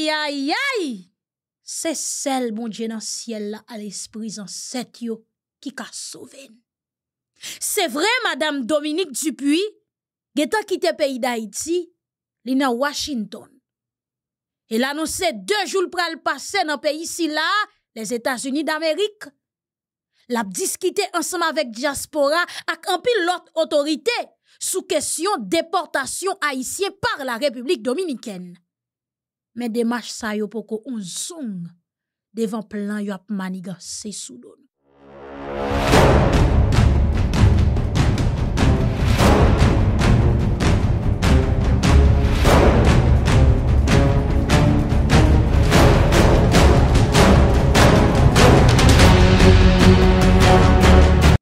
aïe, aïe, C'est celle, mon Dieu, dans ciel, à l'esprit, en cette qui a sauvé. C'est vrai, madame Dominique Dupuis, qui quitté le pays d'Haïti, li Washington. Elle annonce deux jours pour le passé dans le pays ici, là, les États-Unis d'Amérique. L'a discuté ensemble avec diaspora, avec l'autre autorité, sous question déportation haïtienne par la République dominicaine. Men demache sa yo poko un zong devan plan yo ap maniga se Soudon.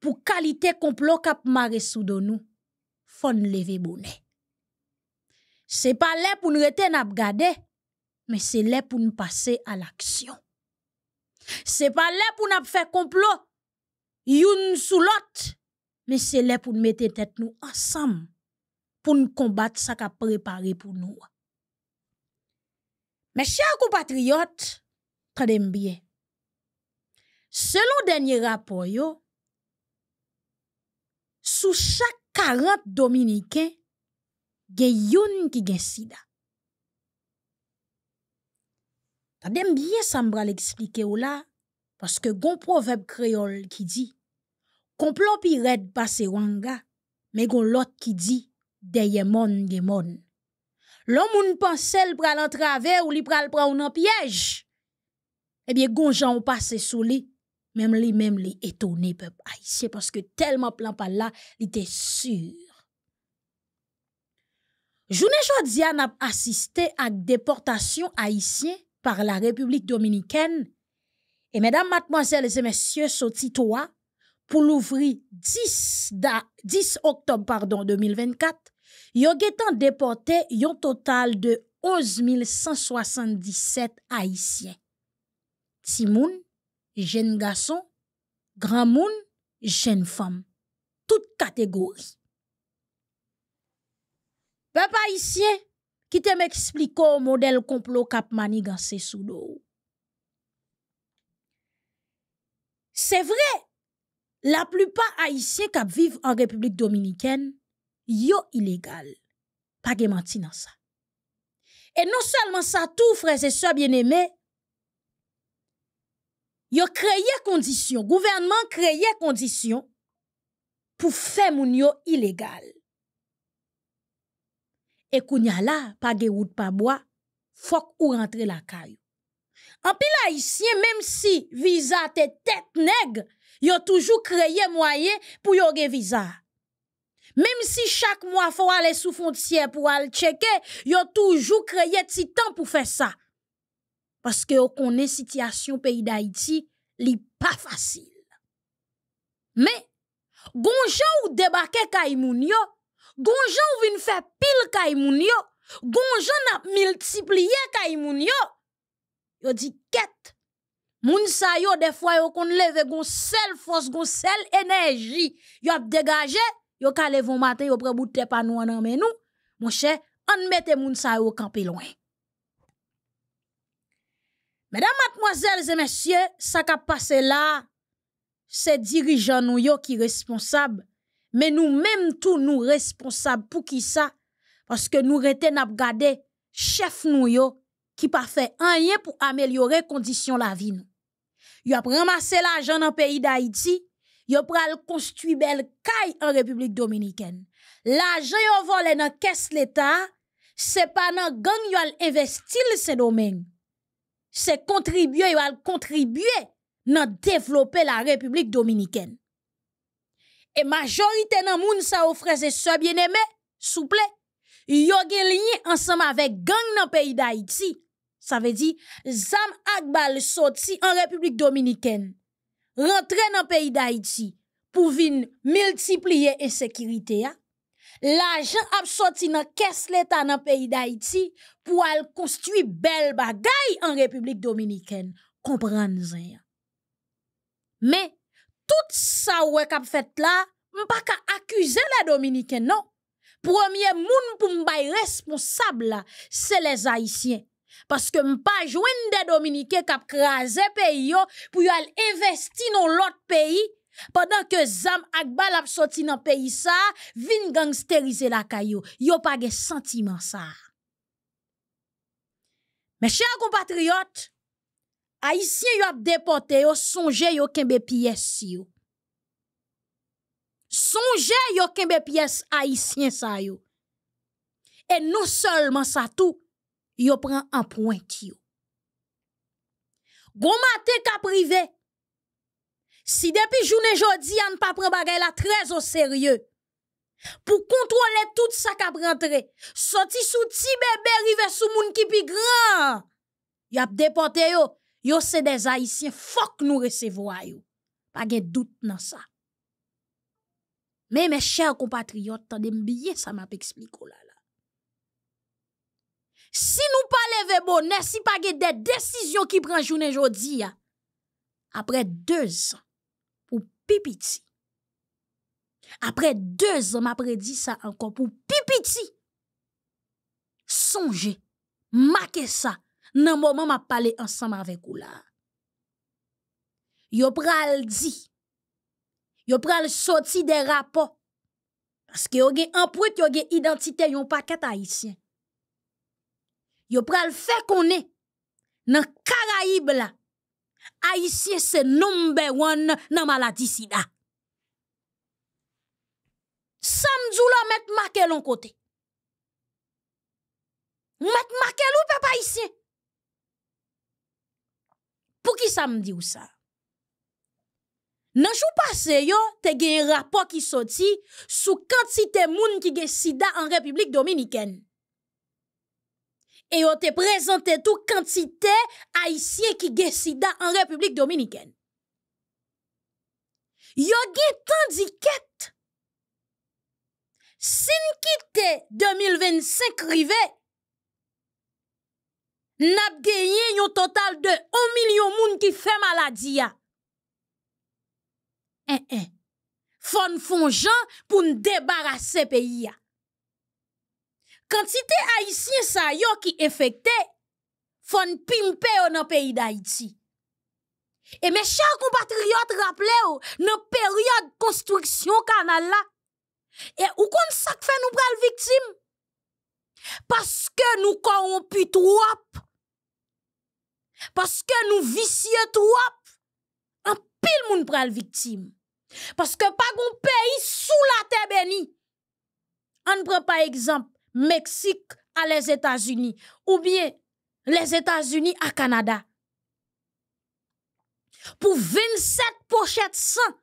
Pou kalite komplo kap mare Soudonou, fon leve bonè. Se pa lè pou nou eten ap gade, mais c'est là pour nous passer à l'action. C'est pas là pour nous faire complot, sous mais c'est là pour nous mettre tête nous ensemble, pour nous combattre ce qu'a préparé pour nous. Mes chers compatriotes, traînez bien. Selon dernier rapport, yo, sous chaque 40 Dominicains, il y a un qui a Tandem bien ça l'expliquer ou là, parce que gon proverbe créole qui dit, complot pi red passe wanga, mais gon l'autre qui dit, de yemon gemon. L'homme ou n'pense en l'entrave ou li pral pral ou nan piège. Eh bien, gon jan ou passe sous li, même li même li étonné peuple haïtien, parce que tellement plan par là, li te sûr. Journée jodia a assisté à déportation haïtien par la République dominicaine. Et mesdames, mademoiselles et messieurs, Titois, pour l'ouvrir 10, 10, octobre pardon, 2024, eu déporté yon total de 11 177 Haïtiens. Timoun, jeune garçon, grand moun, jeune femme. toutes catégories. Peuple haïtien, qui te m'explique au modèle complot cap manigancé sous l'eau. C'est vrai, la plupart haïtiens qui vivent en République dominicaine, yo illégal. Pas de menti dans ça. Et non seulement ça, tout frère, et sœurs bien-aimés, yo créé conditions, gouvernement créé conditions pour faire mon yo illégal et kounya la, pa pas de pa boa, fok ou rentre la kayou. En pile haïtien, même si visa te tête y a toujours créé moyen pour yo ge visa. Même si chaque mois faut aller sous frontière pour aller checker, yo toujours créé petit temps pour faire ça. Parce que yo connaît situation pays d'Haïti, li pas facile. Mais, gonjan ou débarquer kaimoun Gonjan ou vin fè pile kay moun yo, gonjan ap multiplié kay moun yo. Yo di ket, moun sa yo fois yo kon leve gon sel fos, gon sel énergie. Yo ap degaje, yo ka levon matin, yo preboute pa nou an men nou. Mon chè, an mette moun sa yo kampi loin. Mesdames, mademoiselles et messieurs, ça ka passe la, se dirijan nou yo ki responsable mais nous-mêmes tous, nous responsables pour qui ça parce que nous restons à regarder chef nous qui pas fait rien pour améliorer condition la vie nous Il a ramassé l'argent dans pays d'Haïti yo pral construit belle caille en République dominicaine l'argent vole volé dans caisse l'état c'est pas dans gang yo investi ce domaine c'est contribuer yo contribuer dans développer la République dominicaine et majorité de moun sa ou frères et bien aimé s'il plaît, yo gen ensemble avec gang le pays d'Haïti. Ça veut dire zam Akbal sorti en République dominicaine. Rentrer dans le pays d'Haïti pour venir multiplier l'insécurité. Hein. L'argent a sorti dans la caisse l'État dans le pays d'Haïti pour construire belle bagaille en République dominicaine. comprenez en Mais, tout ça ouais kap fèt la, m pa ka accuser la non. Premier monde pour m bay responsable la, se les Haïtiens. Parce que pa des de Dominiken kap craser pays yo pou yo al investi nou lot pays pendant que zam ak bal ap soti pays pays sa, vin gangsterize la kayo. Yo pa pas sentiment ça. Mes chers compatriotes. Haïtiens yo ap déporté yo songe yo kembe pièce yo. Songe yo kembe pièce haïtien sa yo. Et non seulement ça tout, yo prend en point yo. Gomate privé. Si depuis journée jodi yan pa pren bagay la très au sérieux. Pour contrôler tout ça qui rentré, sorti sous petit bébé rive sous moun ki pi grand. Y a déporté yo, Yo se de Zayisyen, fok nou resevo a yo. Pa gen dout nan sa. Men men chèl kompatriot, tan dem biye sa map eksplikou la la. Si nou pa leve bonè, si pa gen de desisyon ki pran jounen jodi ya, apre deux an, pou pipiti. Apre deux an, ma predi sa ankon, pou pipiti. Sonje, make sa. nan moment ma pale ensemble avec ou la. Yo pral di, yo pral soti de Parce que yo gen empreinte, yo gen identité, yon paquet haïtien. Yo pral fe konnen nan est la, haisyen se number one nan maladi sida. dans la met make lon kote. Met makel ou pe pa haïtien. Pou ki sa m di ou sa? Nan chou pase yo, te gen rapor ki soti sou kantite moun ki gesida an Republik Dominiken. E yo te prezante tou kantite aisyen ki gesida an Republik Dominiken. Yo gen tandiket sin ki te 2025 rive nap genyen yon total de 1 milyon moun ki fe maladi ya. En eh, en, eh. fon fon jan pou n debarase peyi ya. Kantite Aisyen sa yo ki efekte, fon pimpe yo nan peyi da iti. E me chak ou batriyot rapple yo, nan peryot konstriksyon kanal la. E ou kon sak fe nou pral viktim? Paske nou konon pi trwap, Paske nou visye tou ap, an pil moun pral viktim. Paske pa goun peyi sou la te beni. An pran pa ekzamp, Meksik a les Etats-Unis, ou bie les Etats-Unis a Kanada. Pou 27 pochet san,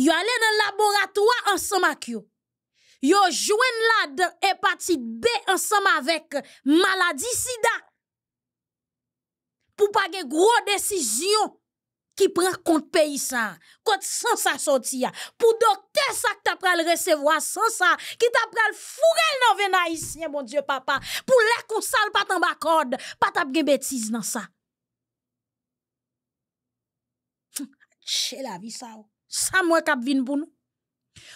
yo alen nan laboratoa ansama kyo. Yo jwen la de hepatite B ansama vek maladi sida. pou pa ge gro desisyon ki pren kont peyi sa, kont san sa soti ya, pou dokter sa ki ta prel resevo a san sa, ki ta prel furel nan vena isyen, bon diyo papa, pou lek kont sal patan bakod, patap gen betiz nan sa. Hm, che la vi sa ou, sa mwen kap vin pou nou.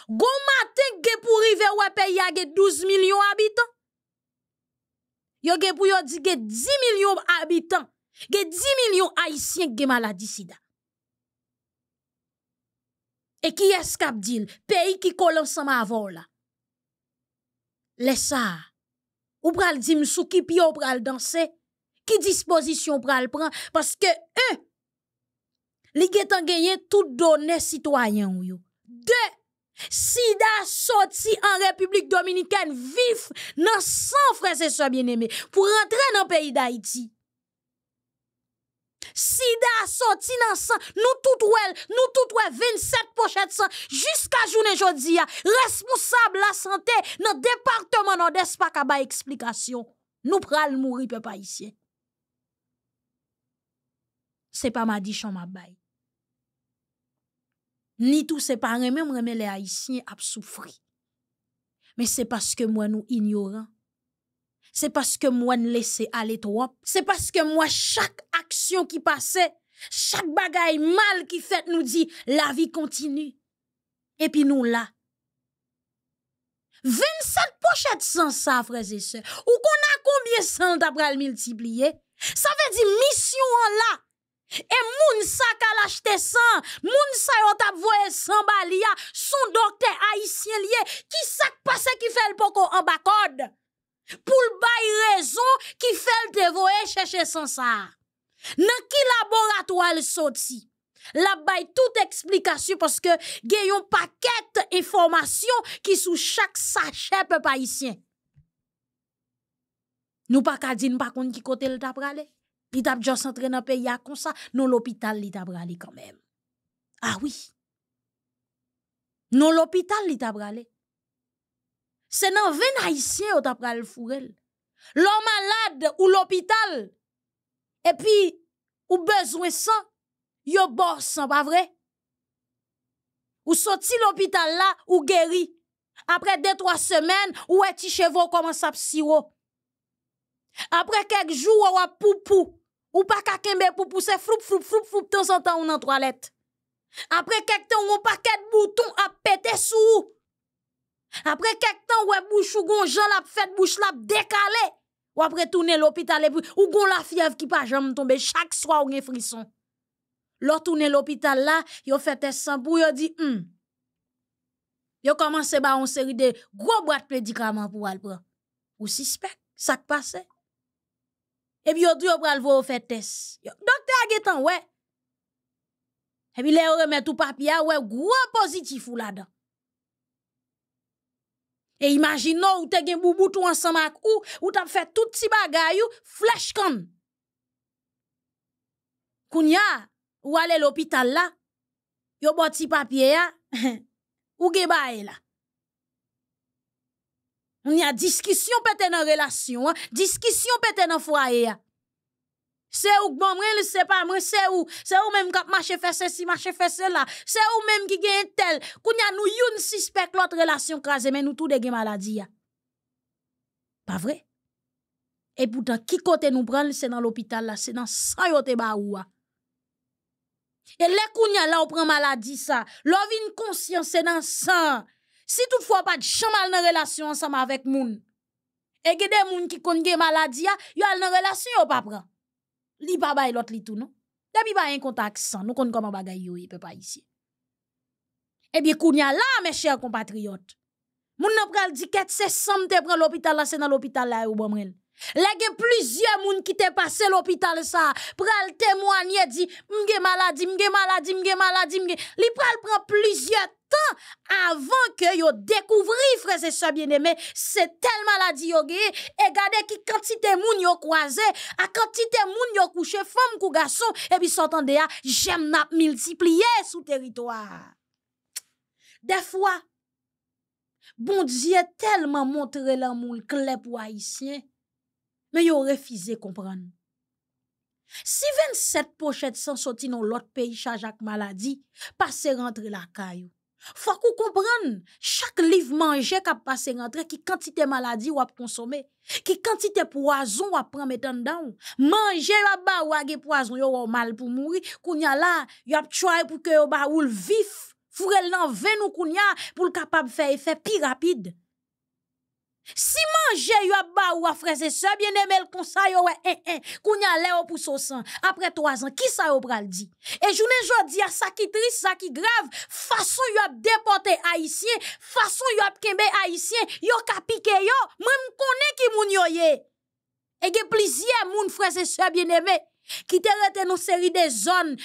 Gon maten ge pou rive wè peyi ya ge 12 milyon abitan, yo ge pou yo di ge 10 milyon abitan, a 10 haïtiens haisyen gen maladie sida. et qui eskap dil, qui ki ensemble avant là. la. ça. ou pral di sou ki pi ou pral danser qui disposition pral pran, que, e, li gen tan tout donè citoyen ou yo. deux sida sorti en République dominicaine vif nan san bien-aimés, pour rentrer dans le pays d'Haïti. de a soti nan san, nou tout wèl, nou tout wèl, 27 pochet san, jiska jounen jodi ya, responsable la santè, nan departement nan despak a bay eksplikasyon, nou pral mouri pe pa isye. Se pa ma di chan ma bay. Ni tou se pa remèm remèm le a isye ap soufri. Men se paske mwen nou ignoran, c'est parce que moi ne laissais aller trop. C'est parce que moi, chaque action qui passait, chaque bagaille mal qui fait nous dit, la vie continue. Et puis nous là. 27 pochettes sans ça, frères et sœurs. Ou qu'on a combien sans d'après le multiplier? Ça veut dire mission en là. Et moun sa kal sans, san, moun sa yon tap voye balia, son docteur haïtien lié, qui sak passe qui fait le poko en bas code pour le bail raison qui fait le voyer chercher sans ça. Dans qui laboratoire le sorti? La bail toute explication parce que a un paquet d'informations qui sous chaque sachet peut pas ici. Nous pas qu'à dire, nous pas qui côté le tabralé. Il tape juste entré dans le pays comme ça, non l'hôpital il tabralé quand même. Ah oui. Non l'hôpital il tabralé c'est dans 20 haïtiens qui ont le Fourel. L'homme malade ou l'hôpital, et puis, ou besoin sang, yon sans pas vrai? Ou sorti l'hôpital là, ou guéri. Après deux, trois semaines, ou est il chevaux commence à psyro? Après quelques jours, ou a poupou, ou pas ka pou poupou, c'est floup floup floup floup de temps en temps, ou dans toilette. Après quelques temps, ou pas paquet de boutons a pété sous. Après quelques temps, ouais, bouche ou gon, l'a fait bouche l'a décalé. Ou après tourner l'hôpital et ou gon la fièvre qui pas jamais tomber chaque soir ou gen frisson. L'autre tourner l'hôpital là, yon fait test sans pour yon dit, hum. Yon commencé ba une série de gros boîtes médicaments pour aller prendre. Ou suspect, ça qui passe. Et puis, yon dit yon pral ou fait test. Docteur a getan, ouais. Et puis, le remet tout papier, ouais, gros positif ou là-dedans. E imajin nou ou te gen bou boutou ansan mak ou, ou te ap fè tout ti bagay ou, flesh kon. Koun ya, ou ale l'opital la, yo bote ti papye ya, ou ge bae la. Ou ni ya diskisyon pète nan relasyon, diskisyon pète nan fwae ya. C'est ou bon mwen, c'est pas mwen, c'est ou. C'est ou même qui marche fait ceci, marche fait cela. C'est ou même qui gagne tel. Kounya nou youn suspect l'autre relation krasé, mais nous tout de gen maladie Pas vrai? Et pourtant, qui côté nous prend, c'est dans l'hôpital là, c'est dans sa yote ba ou a. Et les kounya là ou prend maladie ça, une conscience c'est dans sang. Si toutefois pas de mal dans relation ensemble avec moun, et des moun qui kon gen maladie ya, a une relation ou pas prend. Li pa bay lot li tou nou? Demi bay yon kontak san, nou kon koman bagay yoy e, pe pa yisi. Ebi kounya la, me chèr kompatriyot. Moun nan pral di ket sesam te pran l'opital la, se nan l'opital la ou bomren. Le gen plizye moun ki te pase l'opital sa. Pral temwanyè di, mge maladi, mge maladi, mge maladi, mge... Li pral pran plizyot. avan ke yo dekouvri freze sa bieneme, se tel maladi yo geye, e gade ki kantite moun yo kwaze, a kantite moun yo kouche, fom kou gaso, e bi sotande a jemnap miltipliye sou teritoar. De fwa, bon diye telman montre la moun klep ou aisyen, me yo refize kompran. Si 27 pochet san soti nou lot peyi chajak maladi, pase rentre la kayo, Faut comprenne chaque livre liv manje kap qui rentre ki quantité ou ou konsome, ki quantité poison ou dan. manger la ba poison poison yo mal pour mourir. kounya la, yon ap pour que ke ba vif, fourel nan ven ou kounya pour capable faire effet pi rapide. Si manger yo ap ba ou a bien aimé le conseil yo eh eh kounya koun le ou pou sosan, après trois ans ki sa yo pral di? et jounen jodi a sa ki triste sa ki grave façon yo a depote haïtien façon yo a kembe haïtien yo ka pike yo, mwen mkone ki moun yo ye. E ge plusieurs moun freze se bien aimé ki te rete nou seri de zon,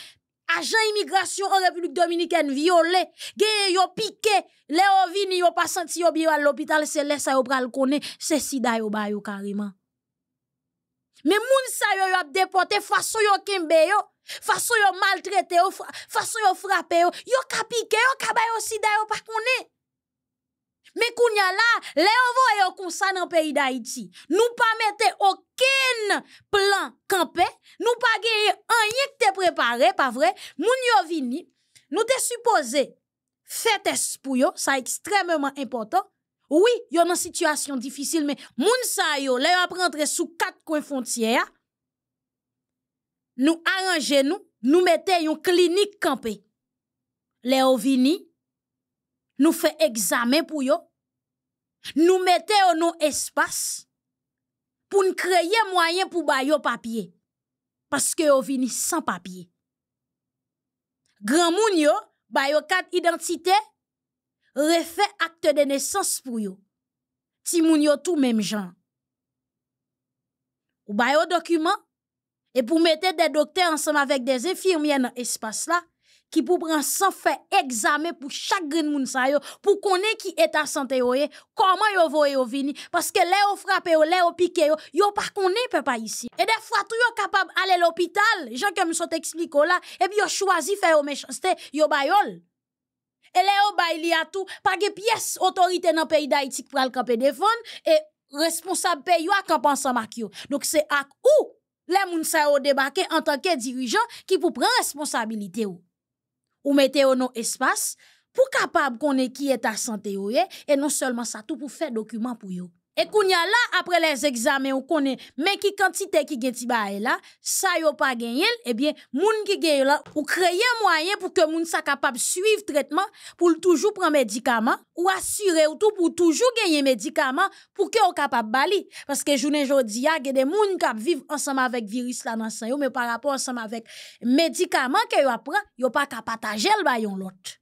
agent immigration en République Dominicaine violé, gen yo piqué, le vini yo pas senti yo bien à l'hôpital, c'est là ça yo pral connaît, c'est sida yo ba yo carrément. Mais moun sa yo yo déporté façon yo kembe yo, façon yo maltraité façon yo frappé yo, yo ka piqué, yo ka ba yo sida yo pas connaît. Mais qu'on y a là, les yo kon dans le pays d'Haïti. Nous pas aucun plan campé. Nous pas gagner un yen te préparé, pas vrai. Moun yo vini. Nous te supposé Faites tests pour yo, ça extrêmement important. Oui, yo nan situation difficile, mais moun sa yo, le yo apprendre sous quatre coins frontières. Nous arrangez nous, nous mis une clinique campée. Les vini. nous fait examen pour yo, Nou mette yo nou espas pou n kreye mwayen pou bayo papye. Paske yo vini san papye. Gran moun yo bayo kat identite, refe akte de nesans pou yo. Ti moun yo tou mem jan. Ou bayo dokumen, e pou mette de dokte ansan avèk de zè firmyen nan espas la, qui pour prendre sans faire examen pour chaque grain moun sa yo pour connaître qui est en santé comment yo voye yo vini parce que les on frappés, yo là piqués, ils yo yo pas connaît peuple ici et des fois tout yo capable aller l'hôpital gens que me sont expliqués là et puis yo choisi faire méchanceté yo bayol et les yo bay li a tout pas de pièce autorité dans pays d'Haïti pour le camper des et responsable pays yo a camper ensemble avec yo donc c'est à où les moun sa yo en tant que dirigeant qui pour prendre responsabilité ou ou mettez au nom espace pour capable qu'on qui est ta santé et non seulement ça tout pour faire documents pour vous. Et qu'on y a là, après les examens, on connaît, mais qui quantité qui gagne ti baye là, ça yon pas gagné, eh bien, gens qui gagne là, ou créer moyen pour que soient capables capable suivre le traitement, pour toujours prendre médicaments, ou assurer tout pour toujours gagner médicaments, pour que de capable bali. Parce que journée y a, des moun qui vivent ensemble avec le virus là dans mais par rapport ensemble avec médicament que ils ne yon pas qu'à partager le l'autre.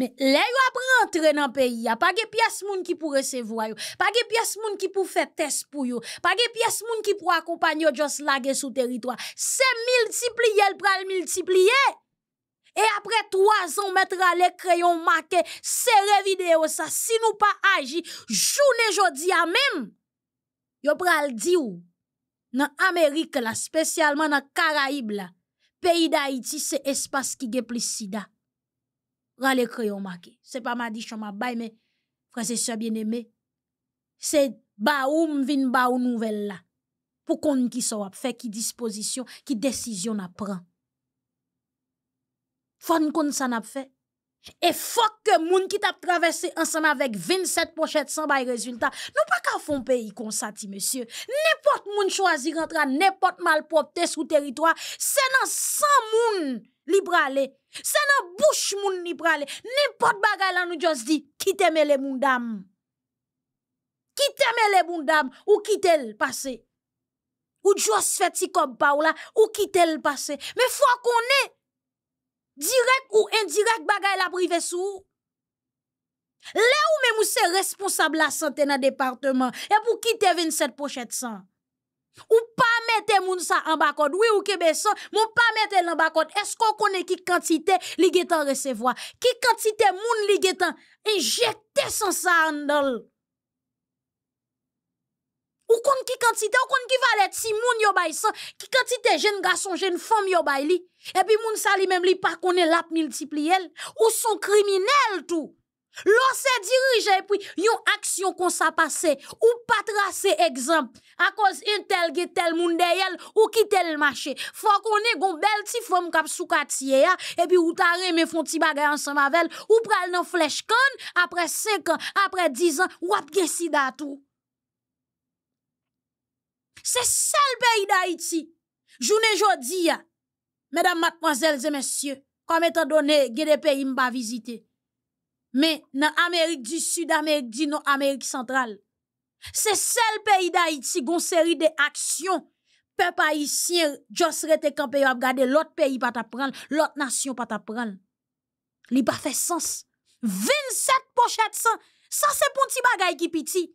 men le yo ap rentre nan peyi ya, pa ge pias moun ki pou resevwa yo, pa ge pias moun ki pou fe tes pou yo, pa ge pias moun ki pou akopanyo jos lage sou teritwa, se miltiplye, el pral miltiplye, e apre 3 an metra le kreyon make, se revide yo sa, si nou pa aji, joun e jodi ya men, yo pral di yo, nan Amerike la, spesyalman nan Karaib la, peyi da iti se espas ki ge plisi da, Rale kreyon maki. Se pa ma di chan ma bay me, prese sya bien eme. Se ba oum vin ba ou nouvel la. Pou kon ki sa wap fe, ki disposition, ki desisyon ap pran. Fon kon sa wap fe, E fok ke moun ki tap travesse ansama vek 27 pochet san bay rezultat. Nou pa ka fon peyi konsati, mesye. Nepot moun chwazi rentra, nepot malpropte sou teritwa. Senan san moun li prale. Senan bouch moun li prale. Nepot bagay lan nou jos di, ki teme le moun dam. Ki teme le moun dam, ou ki tel pase. Ou jos feti kob pa ou la, ou ki tel pase. Me fok kon ne... Direk ou indirek bagay la prive sou? Le ou men mou se responsable la santena departement? E pou ki te vin set pochet san? Ou pa mette moun sa an bakot? Ou e ou kebe san, mou pa mette nan bakot? Esko konen ki kantite li getan resevoa? Ki kantite moun li getan injekte san sa andol? Ou kon ki quantité ou kon ki valet si moun yo bay ki quantité jen garçon, jen fom yo bay li. Et puis moun sa li même li pa lap multipliel, ou son criminel tout l'ose se et e puis yon aksyon qu'on sa ou pa exemple à cause une ge tel moun yel ou ki tel mache. qu'on gon bel ti fom kap sou ya, e ou tare me fon ti bagay ou pral nan flèche kan, après 5 après après 10 ou ap gen si tout. C'est le seul pays d'Haïti. Journée jodi, mesdames, mademoiselles et messieurs, comme étant donné, il des pays pas visiter. Mais dans Amérique du Sud, Amérique du Nord, Amérique centrale, c'est seul seul pays d'Haïti, une série d'actions. Peuple haïtien, juste rete campé, ou regarder l'autre pays pas t'apprendre, l'autre nation pas t'apprendre. Li pas fait sens. 27 pochettes ça ça c'est pour petit bagaille qui pitié.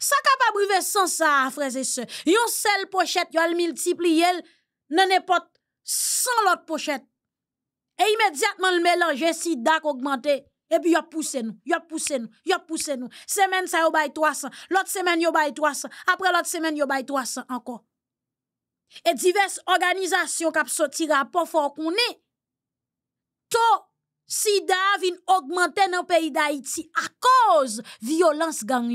Ça Sa kapab sans ça, sa, Y se. Yon seul pochette, yon multipli yel, nan n'importe sans l'autre pochette. Et immédiatement, le mélange, si dak augmenté. Et puis yon pousse poussé yon pousse nou, yon nous, nou. Semen ça yon bay 300, semaine, semen yon bay 300, l'autre semaine, semen yon bay 300 encore. organisations divers organisations kap rapport rapor qu'on konè, to si da vin augmenté dans le pays d'Haïti à cause violence gang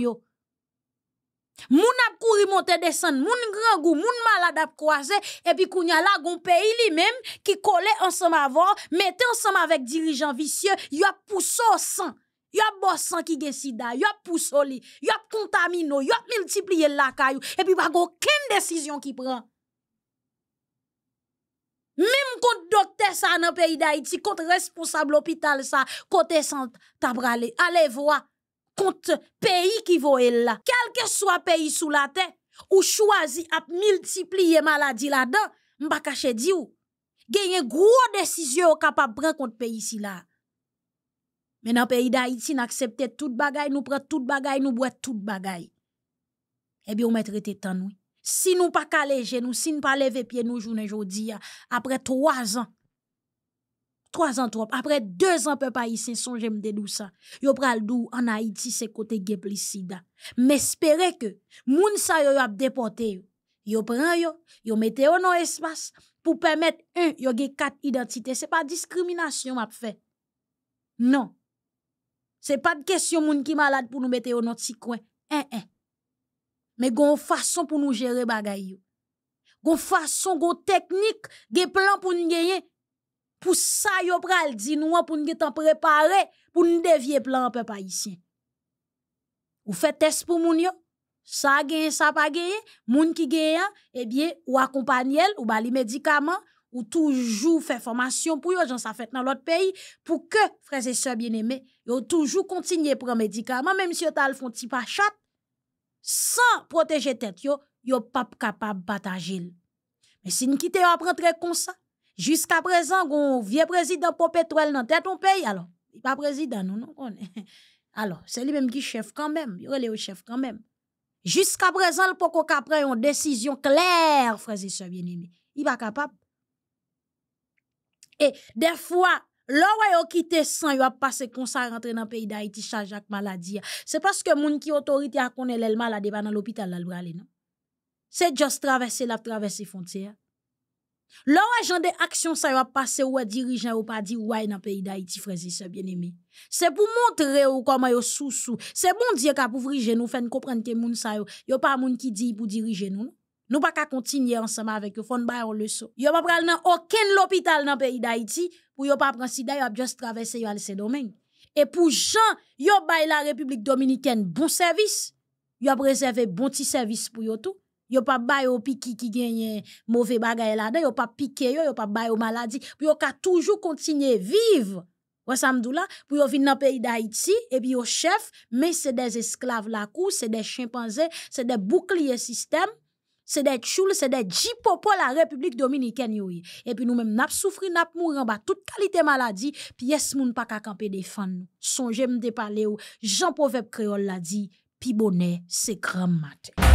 Moun ap kuri monte desen, moun gran gou, moun malade ap kwaze, epi kounya la goun peyi li menm ki kole ansam avan, mette ansam avek dirijan visye, yop puso san, yop bo san ki gen sida, yop puso li, yop kontamino, yop multiply lakayou, epi bago ken desisyon ki pran. Menm kont dokter sa nan peyi da iti, kont responsable opital sa, kont esan tabrali, ale vwa. contre pays qui il là, quel que soit pays sous la terre ou choisi à multiplier maladie là-dedans, mba kache di ou, genye gros décision ou kapap contre kont pays si la. Men le pays d'Haïti, nous tout bagay, nous prenons tout bagay, nous boit tout bagay. Eh bien, on va te en nous. Si nous pas pas nou, si nous pa leve pied, nou jounen jodi trois apre Trois ans trop. Après 2 ans, peuple haïtien songe de dédou ça. Yo pral dou en Haïti, c'est côté géplicida. Mais espérez que, moun sa yo ap déporté yo. Yo pran yo, yo mette yo non espace pour permettre un, yo ge quatre identité. C'est pas discrimination m'a fait. Non. C'est pas de question moun qui malade pour nous mettre yo dans petit coin. Un, un. Mais gon façon pour nous gérer bagay yo. Gon façon, gon technique, gon plan pour nous gagner pou sa yo pral, di nou an pou nou getan preparè, pou nou devye plan anpe pa isyen. Ou fet test pou moun yo, sa gen, sa pa gen, moun ki gen, ou akompanyel, ou bali medikaman, ou toujou fè formasyon pou yo, jan sa fèt nan lot peyi, pou ke, freze se bien eme, yo toujou kontinye pran medikaman, menm si yo tal fon ti pa chat, san proteje tet yo, yo pap kapab bat agil. Men sin ki te yo apren tre konsa, Jusqu'à présent, on vieux président pour pétrole dans tête de pays. Alors, il n'est pas président, non, non. Alors, c'est lui-même qui est chef quand même. Il est le chef quand même. Jusqu'à présent, le poko a une décision claire, frères et sœurs bien-aimés. Il n'est pas capable. Et des fois, lorsqu'on a quitté sans, il a passé comme ça rentrer dans le pays d'Haïti, chargé avec maladie. C'est parce que moun qui autorité a connu l'homme malade, il dans l'hôpital, là, aller, non. C'est juste traverser la traversée frontière. Lorsque j'ai des actions, ça va passer ou à dirigeant ou pas dire ouais dans le pays d'Haïti, frère, c'est bien aimé. C'est pour montrer ou comment ils sous sous. C'est bon Dieu qui a pour diriger nous, faire comprendre que moun sa ne sont pas moun qui dit pour diriger nous. Nous pas continuer ensemble avec le fon bayon le so. Yon pas pral aucun hôpital dans le pays d'Haïti, pour ne pas prendre si da yon traverser traversé à domaines. Et pour Jean, yon la République Dominicaine bon service, Ils a préservé bon petit service pour tout. Yo pa bay au piki qui gagne mauvais bagay là-dedans, yo pa piqué yo, yo pa bay yo maladie, pou yo ka toujours continuer vivre. Ou samdoula, pour yo vin nan pays d'Haïti, et puis yo chef, mais c'est des esclaves la cour, c'est des chimpanzés, c'est des boucliers système, c'est des tchoules, c'est des jipopo la République Dominicaine yo Et puis nous même nap souffri, nap mourir en bas, toute qualité maladie, puis yes moun pa ka kampe défendre nous. Songe m'te parler ou, Jean Proverbe Créole l'a dit, pi bonnet, c'est grand matin.